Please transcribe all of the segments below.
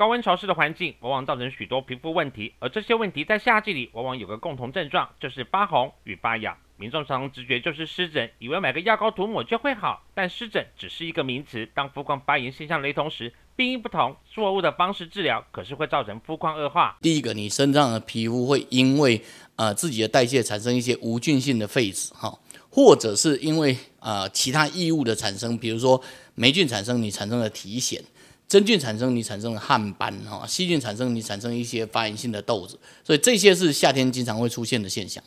高温潮湿的环境往往造成许多皮肤问题，而这些问题在夏季里往往有个共同症状，就是发红与发痒。民众常直觉就是湿疹，以为买个药膏涂抹就会好。但湿疹只是一个名词，当肤况发炎现象雷同时，病因不同，错误的方式治疗可是会造成肤况恶化。第一个，你身上的皮肤会因为呃自己的代谢产生一些无菌性的痱子哈，或者是因为呃其他异物的产生，比如说霉菌产生你产生的体癣。真菌产生你产生了汗斑哈，细菌产生你产生一些发炎性的痘子，所以这些是夏天经常会出现的现象。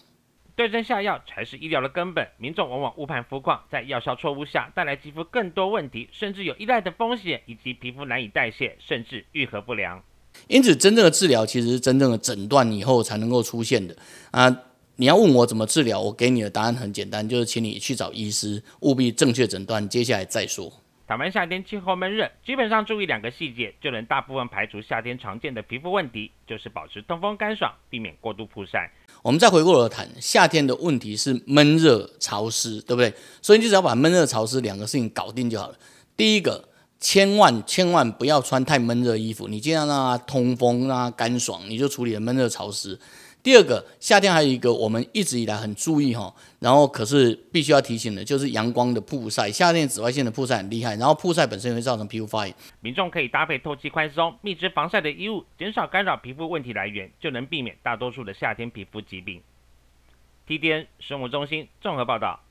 对症下药才是医疗的根本，民众往往误判肤况，在药效错误下带来肌肤更多问题，甚至有依赖的风险，以及皮肤难以代谢，甚至愈合不良。因此，真正的治疗其实是真正的诊断以后才能够出现的啊！你要问我怎么治疗，我给你的答案很简单，就是请你去找医师，务必正确诊断，接下来再说。坦白，夏天气候闷热，基本上注意两个细节就能大部分排除夏天常见的皮肤问题，就是保持通风干爽，避免过度曝晒。我们再回过头谈，夏天的问题是闷热潮湿，对不对？所以你只要把闷热潮湿两个事情搞定就好了。第一个。千万千万不要穿太闷热衣服，你尽量让它通风，让它干爽，你就处理了闷热潮湿。第二个，夏天还有一个我们一直以来很注意哈，然后可是必须要提醒的，就是阳光的曝晒，夏天紫外线的曝晒很厉害，然后曝晒本身也会造成皮肤发炎。民众可以搭配透气宽松、密织防晒的衣物，减少干扰皮肤问题来源，就能避免大多数的夏天皮肤疾病。T D N 生物中心综合报道。